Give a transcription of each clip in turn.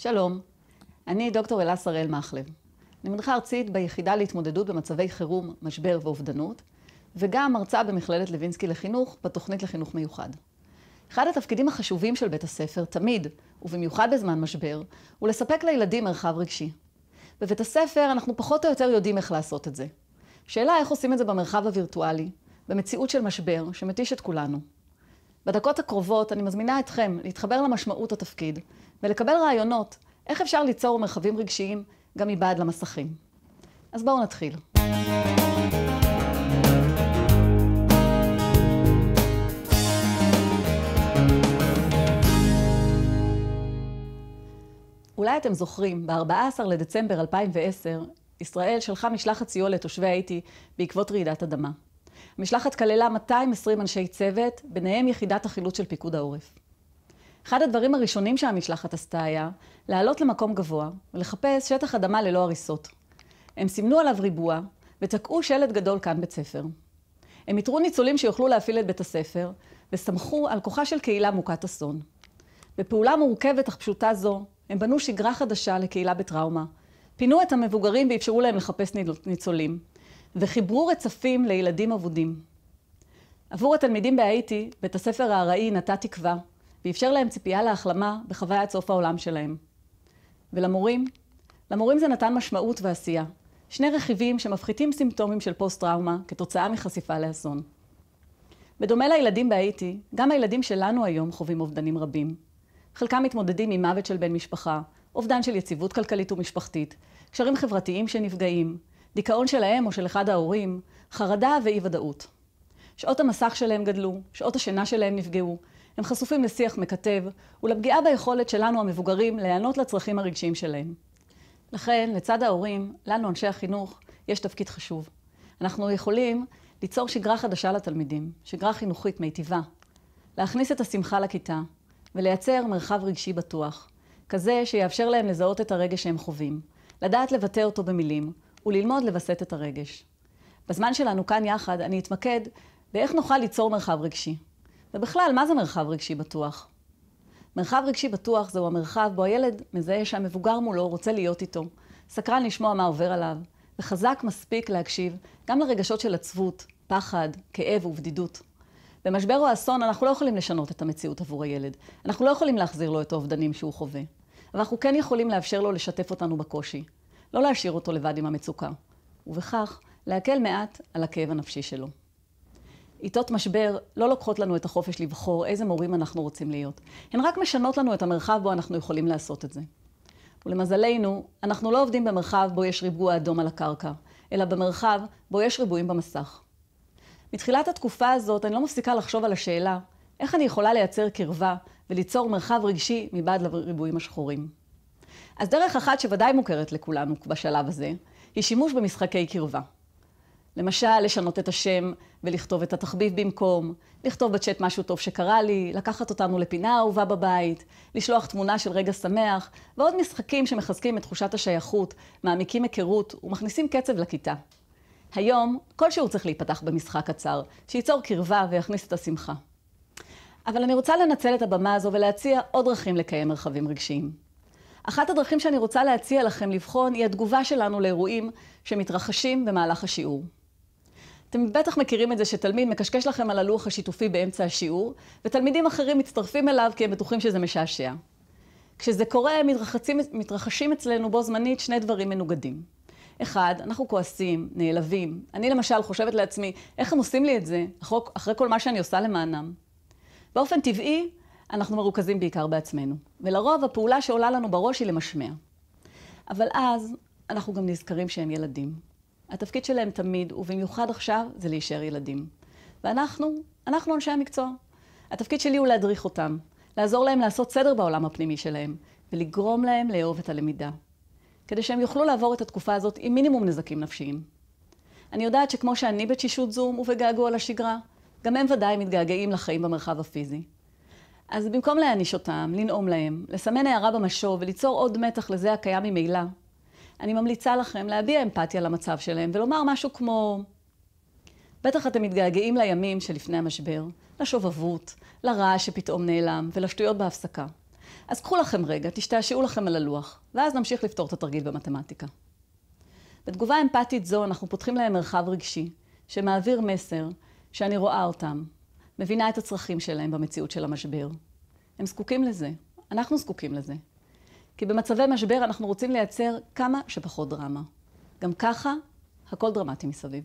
שלום, אני דוקטור אלה שראל מחלב. אני מנחה ארצית ביחידה להתמודדות במצבי חירום, משבר ואובדנות, וגם מרצה במכללת לוינסקי לחינוך, בתוכנית לחינוך מיוחד. אחד התפקידים החשובים של בית הספר תמיד, ובמיוחד בזמן משבר, הוא לספק לילדים מרחב רגשי. בבית הספר אנחנו פחות או יותר יודעים איך לעשות את זה. שאלה איך עושים את זה במרחב הווירטואלי, במציאות של משבר שמתיש את כולנו. בדקות הקרובות אני מזמינה אתכם להתחבר למשמעות התפקיד ולקבל רעיונות איך אפשר ליצור מרחבים רגשיים גם מבעד למסכים. אז בואו נתחיל. אולי אתם זוכרים, ב-14 לדצמבר 2010, ישראל שלחה משלחת סיוע לתושבי האיטי בעקבות רעידת אדמה. המשלחת כללה 220 אנשי צוות, ביניהם יחידת החילוץ של פיקוד העורף. אחד הדברים הראשונים שהמשלחת עשתה היה לעלות למקום גבוה ולחפש שטח אדמה ללא הריסות. הם סימנו עליו ריבוע ותקעו שלט גדול כאן בית ספר. הם איתרו ניצולים שיוכלו להפעיל את בית הספר וסמכו על כוחה של קהילה מוכת אסון. בפעולה מורכבת אך פשוטה זו, הם בנו שגרה חדשה לקהילה בטראומה, פינו את המבוגרים ואפשרו להם לחפש ניצולים. וחיברו רצפים לילדים אבודים. עבור התלמידים בהאיטי, בית הספר הארעי נטע תקווה, ואפשר להם ציפייה להחלמה בחוויית סוף העולם שלהם. ולמורים? למורים זה נתן משמעות ועשייה. שני רכיבים שמפחיתים סימפטומים של פוסט-טראומה כתוצאה מחשיפה לאסון. בדומה לילדים בהאיטי, גם הילדים שלנו היום חווים אובדנים רבים. חלקם מתמודדים עם מוות של בן משפחה, אובדן של יציבות כלכלית ומשפחתית, קשרים חברתיים שנפגעים, דיכאון של האם או של אחד ההורים, חרדה ואי-ודאות. שעות המסך שלהם גדלו, שעות השינה שלהם נפגעו, הם חשופים לשיח מקטב ולפגיעה ביכולת שלנו המבוגרים להיענות לצרכים הרגשיים שלהם. לכן, לצד ההורים, לנו אנשי החינוך, יש תפקיד חשוב. אנחנו יכולים ליצור שגרה חדשה לתלמידים, שגרה חינוכית מיטיבה, להכניס את השמחה לכיתה ולייצר מרחב רגשי בטוח, כזה שיאפשר להם לזהות את הרגש שהם חווים, לדעת לבטא אותו במילים הוא ללמוד לווסת את הרגש. בזמן שלנו כאן יחד, אני אתמקד באיך נוכל ליצור מרחב רגשי. ובכלל, מה זה מרחב רגשי בטוח? מרחב רגשי בטוח זהו המרחב בו הילד מזהה שהמבוגר מולו רוצה להיות איתו, סקרן לשמוע מה עובר עליו, וחזק מספיק להקשיב גם לרגשות של עצבות, פחד, כאב ובדידות. במשבר או אסון אנחנו לא יכולים לשנות את המציאות עבור הילד. אנחנו לא יכולים להחזיר לו את האובדנים שהוא חווה. אבל אנחנו כן יכולים לאפשר לו לשתף אותנו בקושי. לא להשאיר אותו לבד עם המצוקה, ובכך להקל מעט על הכאב הנפשי שלו. עיתות משבר לא לוקחות לנו את החופש לבחור איזה מורים אנחנו רוצים להיות. הן רק משנות לנו את המרחב בו אנחנו יכולים לעשות את זה. ולמזלנו, אנחנו לא עובדים במרחב בו יש ריבוע אדום על הקרקע, אלא במרחב בו יש ריבועים במסך. מתחילת התקופה הזאת אני לא מפסיקה לחשוב על השאלה איך אני יכולה לייצר קרבה וליצור מרחב רגשי מבעד לריבועים השחורים. אז דרך אחת שוודאי מוכרת לכולנו בשלב הזה, היא שימוש במשחקי קרבה. למשל, לשנות את השם ולכתוב את התחביב במקום, לכתוב בצ'אט משהו טוב שקרה לי, לקחת אותנו לפינה אהובה בבית, לשלוח תמונה של רגע שמח, ועוד משחקים שמחזקים את תחושת השייכות, מעמיקים היכרות ומכניסים קצב לכיתה. היום, כל שיעור צריך להיפתח במשחק קצר, שייצור קרבה ויכניס את השמחה. אבל אני רוצה לנצל את הבמה הזו ולהציע עוד דרכים לקיים מרחבים רגשיים. אחת הדרכים שאני רוצה להציע לכם לבחון היא התגובה שלנו לאירועים שמתרחשים במהלך השיעור. אתם בטח מכירים את זה שתלמיד מקשקש לכם על הלוח השיתופי באמצע השיעור, ותלמידים אחרים מצטרפים אליו כי הם בטוחים שזה משעשע. כשזה קורה, מתרחצים, מתרחשים אצלנו בו זמנית שני דברים מנוגדים. אחד, אנחנו כועסים, נעלבים. אני למשל חושבת לעצמי, איך הם עושים לי את זה, אחרי, כל מה שאני עושה למענם? באופן טבעי, אנחנו מרוכזים בעיקר בעצמנו. ולרוב הפעולה שעולה לנו בראש היא למשמע. אבל אז אנחנו גם נזכרים שהם ילדים. התפקיד שלהם תמיד, ובמיוחד עכשיו, זה להישאר ילדים. ואנחנו, אנחנו אנשי המקצוע. התפקיד שלי הוא להדריך אותם, לעזור להם לעשות סדר בעולם הפנימי שלהם, ולגרום להם לאהוב את הלמידה. כדי שהם יוכלו לעבור את התקופה הזאת עם מינימום נזקים נפשיים. אני יודעת שכמו שאני בתשישות זום ובגעגוע לשגרה, גם הם ודאי מתגעגעים לחיים במרחב הפיזי. אז במקום להעניש אותם, לנאום להם, לסמן הערה במשוב וליצור עוד מתח לזה הקיים ממילא, אני ממליצה לכם להביע אמפתיה למצב שלהם ולומר משהו כמו... בטח אתם מתגעגעים לימים שלפני המשבר, לשובבות, לרעש שפתאום נעלם ולשטויות בהפסקה. אז קחו לכם רגע, תשתעשעו לכם על הלוח, ואז נמשיך לפתור את התרגיל במתמטיקה. בתגובה אמפתית זו אנחנו פותחים להם מרחב רגשי, שמעביר מסר שאני רואה אותם, מבינה את הצרכים שלהם במציאות של המשבר. הם זקוקים לזה, אנחנו זקוקים לזה. כי במצבי משבר אנחנו רוצים לייצר כמה שפחות דרמה. גם ככה, הכל דרמטי מסביב.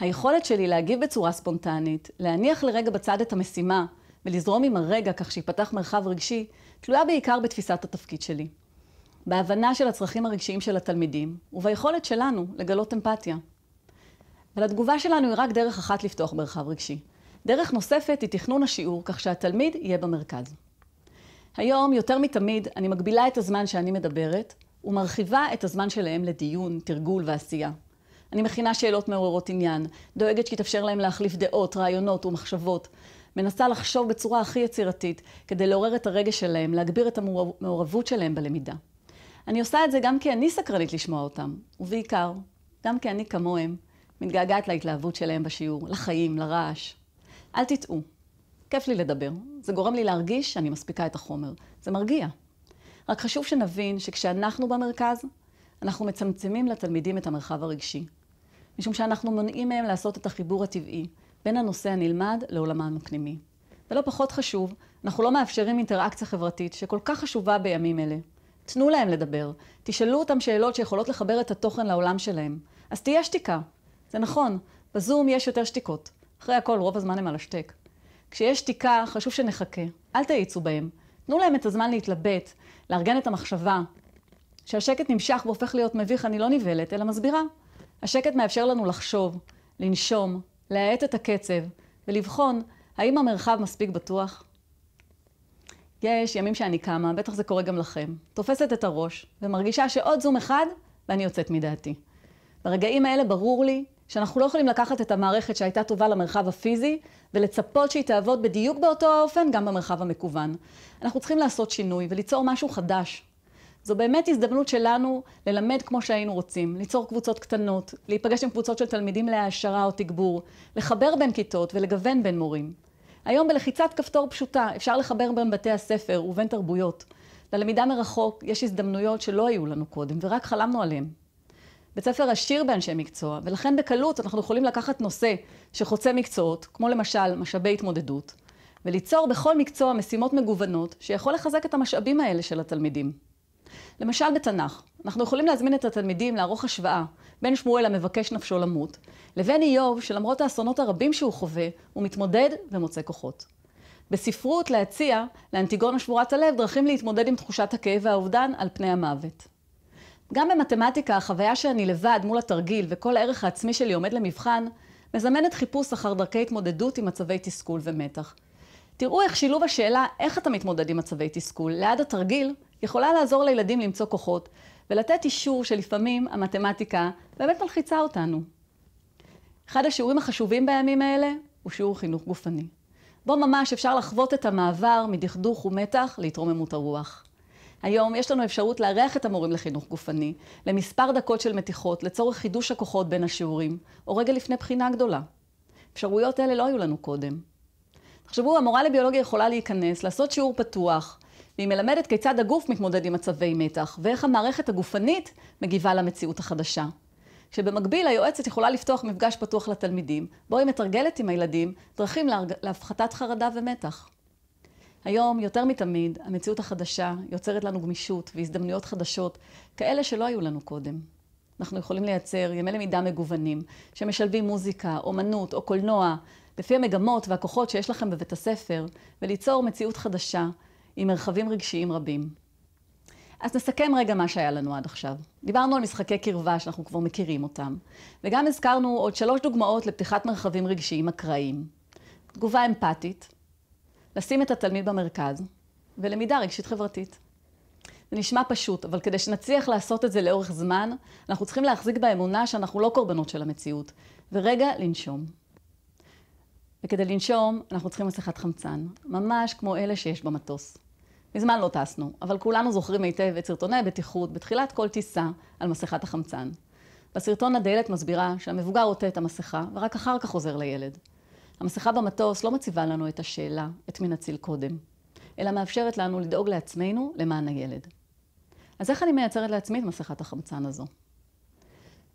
היכולת שלי להגיב בצורה ספונטנית, להניח לרגע בצד את המשימה ולזרום עם הרגע כך שיפתח מרחב רגשי, תלויה בעיקר בתפיסת התפקיד שלי. בהבנה של הצרכים הרגשיים של התלמידים, וביכולת שלנו לגלות אמפתיה. אבל התגובה שלנו היא רק דרך אחת לפתוח מרחב רגשי, דרך נוספת היא תכנון השיעור, כך שהתלמיד יהיה במרכז. היום, יותר מתמיד, אני מגבילה את הזמן שאני מדברת, ומרחיבה את הזמן שלהם לדיון, תרגול ועשייה. אני מכינה שאלות מעוררות עניין, דואגת שיתאפשר להם להחליף דעות, רעיונות ומחשבות, מנסה לחשוב בצורה הכי יצירתית, כדי לעורר את הרגש שלהם, להגביר את המעורבות שלהם בלמידה. אני עושה את זה גם כי אני סקרנית לשמוע אותם, ובעיקר, גם כי אני כמוהם, מתגעגעת להתלהבות שלהם בשיעור, לחיים, לרעש. אל תטעו. כיף לי לדבר. זה גורם לי להרגיש שאני מספיקה את החומר. זה מרגיע. רק חשוב שנבין שכשאנחנו במרכז, אנחנו מצמצמים לתלמידים את המרחב הרגשי. משום שאנחנו מונעים מהם לעשות את החיבור הטבעי בין הנושא הנלמד לעולמם הפנימי. ולא פחות חשוב, אנחנו לא מאפשרים אינטראקציה חברתית שכל כך חשובה בימים אלה. תנו להם לדבר, תשאלו אותם שאלות שיכולות לחבר את התוכן לעולם שלהם. אז תהיה שתיקה. זה נכון, בזום יש יותר שתיקות. אחרי הכל, רוב הזמן הם על השתק. כשיש שתיקה, חשוב שנחכה. אל תאיצו בהם. תנו להם את הזמן להתלבט, לארגן את המחשבה. כשהשקט נמשך והופך להיות מביך, אני לא נבהלת, אלא מסבירה. השקט מאפשר לנו לחשוב, לנשום, להאט את הקצב, ולבחון האם המרחב מספיק בטוח. יש ימים שאני קמה, בטח זה קורה גם לכם, תופסת את הראש, ומרגישה שעוד זום אחד, ואני יוצאת מדעתי. ברגעים האלה ברור לי שאנחנו לא יכולים לקחת את המערכת שהייתה טובה למרחב הפיזי ולצפות שהיא תעבוד בדיוק באותו האופן גם במרחב המקוון. אנחנו צריכים לעשות שינוי וליצור משהו חדש. זו באמת הזדמנות שלנו ללמד כמו שהיינו רוצים, ליצור קבוצות קטנות, להיפגש עם קבוצות של תלמידים להעשרה או תגבור, לחבר בין כיתות ולגוון בין מורים. היום בלחיצת כפתור פשוטה אפשר לחבר בין בתי הספר ובין תרבויות. ללמידה מרחוק יש הזדמנויות שלא היו לנו קודם ורק חלמנו עליהן. בית ספר עשיר באנשי מקצוע, ולכן בקלות אנחנו יכולים לקחת נושא שחוצה מקצועות, כמו למשל משאבי התמודדות, וליצור בכל מקצוע משימות מגוונות שיכול לחזק את המשאבים האלה של התלמידים. למשל בתנ"ך, אנחנו יכולים להזמין את התלמידים לערוך השוואה בין שמואל המבקש נפשו למות, לבין איוב שלמרות האסונות הרבים שהוא חווה, הוא מתמודד ומוצא כוחות. בספרות להציע לאנטיגונה שבורת הלב דרכים להתמודד עם תחושת הכאב והאובדן על פני המוות. גם במתמטיקה, החוויה שאני לבד מול התרגיל וכל הערך העצמי שלי עומד למבחן, מזמנת חיפוש אחר דרכי התמודדות עם מצבי תסכול ומתח. תראו איך שילוב השאלה איך אתה מתמודד עם מצבי תסכול ליד התרגיל יכולה לעזור לילדים למצוא כוחות ולתת אישור שלפעמים המתמטיקה באמת מלחיצה אותנו. אחד השיעורים החשובים בימים האלה הוא שיעור חינוך גופני. בו ממש אפשר לחוות את המעבר מדכדוך ומתח להתרוממות הרוח. היום יש לנו אפשרות לארח את המורים לחינוך גופני למספר דקות של מתיחות לצורך חידוש הכוחות בין השיעורים, או רגע לפני בחינה גדולה. אפשרויות אלה לא היו לנו קודם. תחשבו, המורה לביולוגיה יכולה להיכנס, לעשות שיעור פתוח, והיא מלמדת כיצד הגוף מתמודד עם מצבי מתח, ואיך המערכת הגופנית מגיבה למציאות החדשה. כשבמקביל היועצת יכולה לפתוח מפגש פתוח לתלמידים, בו היא מתרגלת עם הילדים דרכים להפחתת חרדה ומתח. היום, יותר מתמיד, המציאות החדשה יוצרת לנו גמישות והזדמנויות חדשות, כאלה שלא היו לנו קודם. אנחנו יכולים לייצר ימי למידה מגוונים, שמשלבים מוזיקה, אומנות או קולנוע, לפי המגמות והכוחות שיש לכם בבית הספר, וליצור מציאות חדשה עם מרחבים רגשיים רבים. אז נסכם רגע מה שהיה לנו עד עכשיו. דיברנו על משחקי קרבה שאנחנו כבר מכירים אותם, וגם הזכרנו עוד שלוש דוגמאות לפתיחת מרחבים רגשיים אקראיים. תגובה אמפתית, לשים את התלמיד במרכז ולמידה רגשית חברתית. זה נשמע פשוט, אבל כדי שנצליח לעשות את זה לאורך זמן, אנחנו צריכים להחזיק באמונה שאנחנו לא קורבנות של המציאות, ורגע לנשום. וכדי לנשום, אנחנו צריכים מסכת חמצן, ממש כמו אלה שיש במטוס. מזמן לא טסנו, אבל כולנו זוכרים היטב את סרטוני הבטיחות בתחילת כל טיסה על מסכת החמצן. בסרטון הדיילת מסבירה שהמבוגר עוטה את המסכה, ורק אחר כך עוזר לילד. המסכה במטוס לא מציבה לנו את השאלה את מי נציל קודם, אלא מאפשרת לנו לדאוג לעצמנו למען הילד. אז איך אני מייצרת לעצמי את מסכת החמצן הזו?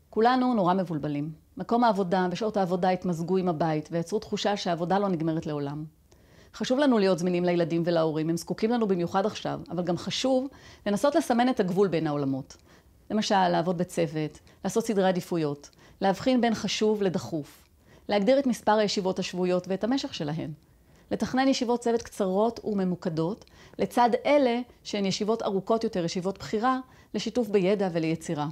כולנו נורא מבולבלים. מקום העבודה ושעות העבודה התמזגו עם הבית ויצרו תחושה שהעבודה לא נגמרת לעולם. חשוב לנו להיות זמינים לילדים ולהורים, הם זקוקים לנו במיוחד עכשיו, אבל גם חשוב לנסות לסמן את הגבול בין העולמות. למשל, לעבוד בצוות, לעשות סדרי עדיפויות, להבחין בין חשוב לדחוף, להגדיר את מספר הישיבות השבועיות ואת המשך שלהן. לתכנן ישיבות צוות קצרות וממוקדות, לצד אלה שהן ישיבות ארוכות יותר, ישיבות בחירה, לשיתוף בידע וליצירה.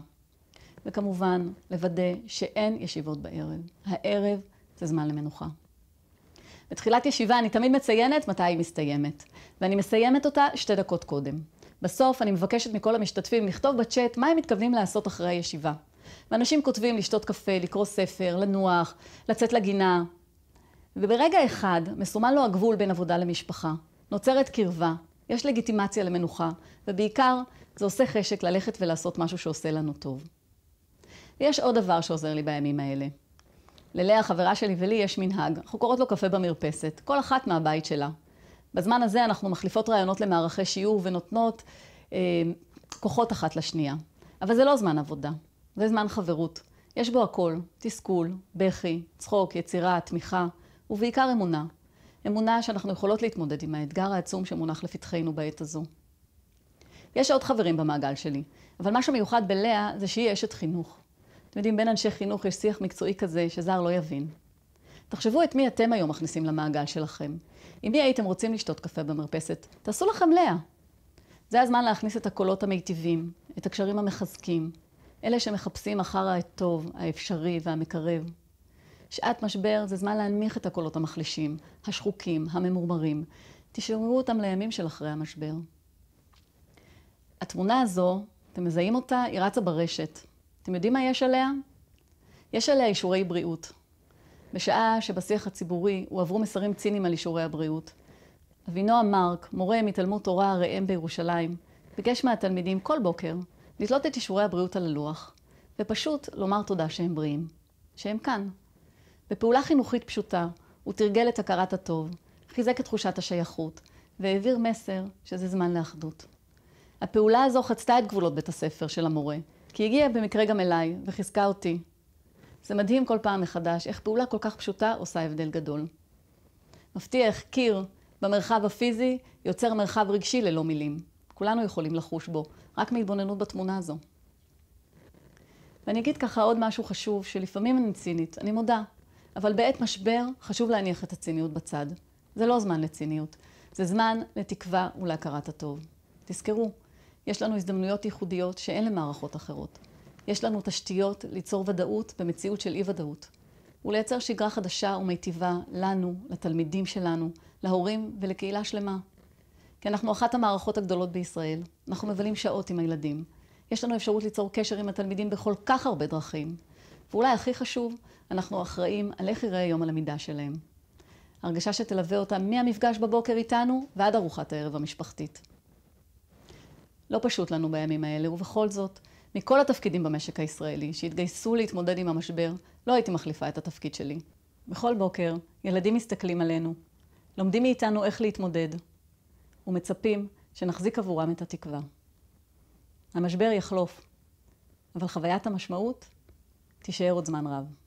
וכמובן, לוודא שאין ישיבות בערב. הערב זה זמן למנוחה. בתחילת ישיבה אני תמיד מציינת מתי היא מסתיימת, ואני מסיימת אותה שתי דקות קודם. בסוף אני מבקשת מכל המשתתפים לכתוב בצ'אט מה הם מתכוונים לעשות אחרי הישיבה. ואנשים כותבים לשתות קפה, לקרוא ספר, לנוח, לצאת לגינה. וברגע אחד מסומן לו הגבול בין עבודה למשפחה. נוצרת קרבה, יש לגיטימציה למנוחה, ובעיקר זה עושה חשק ללכת ולעשות משהו שעושה לנו טוב. ויש עוד דבר שעוזר לי בימים האלה. ללאה, החברה שלי ולי, יש מנהג. אנחנו קוראות לו קפה במרפסת, כל אחת מהבית שלה. בזמן הזה אנחנו מחליפות רעיונות למערכי שיעור ונותנות אה, כוחות אחת לשנייה. אבל זה לא זמן עבודה. זה זמן חברות. יש בו הכל, תסכול, בכי, צחוק, יצירה, תמיכה, ובעיקר אמונה. אמונה שאנחנו יכולות להתמודד עם האתגר העצום שמונח לפתחנו בעת הזו. יש עוד חברים במעגל שלי, אבל מה שמיוחד בלאה זה שהיא אשת חינוך. אתם יודעים, בין אנשי חינוך יש שיח מקצועי כזה שזר לא יבין. תחשבו את מי אתם היום מכניסים למעגל שלכם. עם מי הייתם רוצים לשתות קפה במרפסת? תעשו לכם לאה. זה הזמן להכניס את הקולות המיטיבים, את הקשרים המחזקים, אלה שמחפשים אחר הטוב, האפשרי והמקרב. שעת משבר זה זמן להנמיך את הקולות המחלישים, השחוקים, הממורמרים. תשמרו אותם לימים של אחרי המשבר. התמונה הזו, אתם מזהים אותה, היא רצה ברשת. אתם יודעים מה יש עליה? יש עליה אישורי בריאות. בשעה שבשיח הציבורי הועברו מסרים ציניים על אישורי הבריאות. אבינועם מרק, מורה מתלמוד תורה ראם בירושלים, ביקש מהתלמידים כל בוקר לתלות את אישורי הבריאות על הלוח, ופשוט לומר תודה שהם בריאים, שהם כאן. בפעולה חינוכית פשוטה, הוא תרגל את הכרת הטוב, חיזק את תחושת השייכות, והעביר מסר שזה זמן לאחדות. הפעולה הזו חצתה את גבולות בית הספר של המורה, כי הגיעה במקרה גם אליי, וחיזקה אותי. זה מדהים כל פעם מחדש איך פעולה כל כך פשוטה עושה הבדל גדול. מפתיע איך קיר במרחב הפיזי יוצר מרחב רגשי ללא מילים. כולנו יכולים לחוש בו, רק מהתבוננות בתמונה הזו. ואני אגיד ככה עוד משהו חשוב, שלפעמים אני צינית, אני מודה, אבל בעת משבר חשוב להניח את הציניות בצד. זה לא זמן לציניות, זה זמן לתקווה ולהכרת הטוב. תזכרו, יש לנו הזדמנויות ייחודיות שאין למערכות אחרות. יש לנו תשתיות ליצור ודאות במציאות של אי-ודאות, ולייצר שגרה חדשה ומיטיבה לנו, לתלמידים שלנו, להורים ולקהילה שלמה. כי אנחנו אחת המערכות הגדולות בישראל. אנחנו מבלים שעות עם הילדים. יש לנו אפשרות ליצור קשר עם התלמידים בכל כך הרבה דרכים. ואולי הכי חשוב, אנחנו אחראים על איך יראה יום הלמידה שלהם. הרגשה שתלווה אותם מהמפגש בבוקר איתנו ועד ארוחת הערב המשפחתית. לא פשוט לנו בימים האלה, ובכל זאת, מכל התפקידים במשק הישראלי שהתגייסו להתמודד עם המשבר, לא הייתי מחליפה את התפקיד שלי. בכל בוקר, ילדים מסתכלים עלינו, לומדים מאיתנו איך להתמודד, ומצפים שנחזיק עבורם את התקווה. המשבר יחלוף, אבל חוויית המשמעות תישאר עוד זמן רב.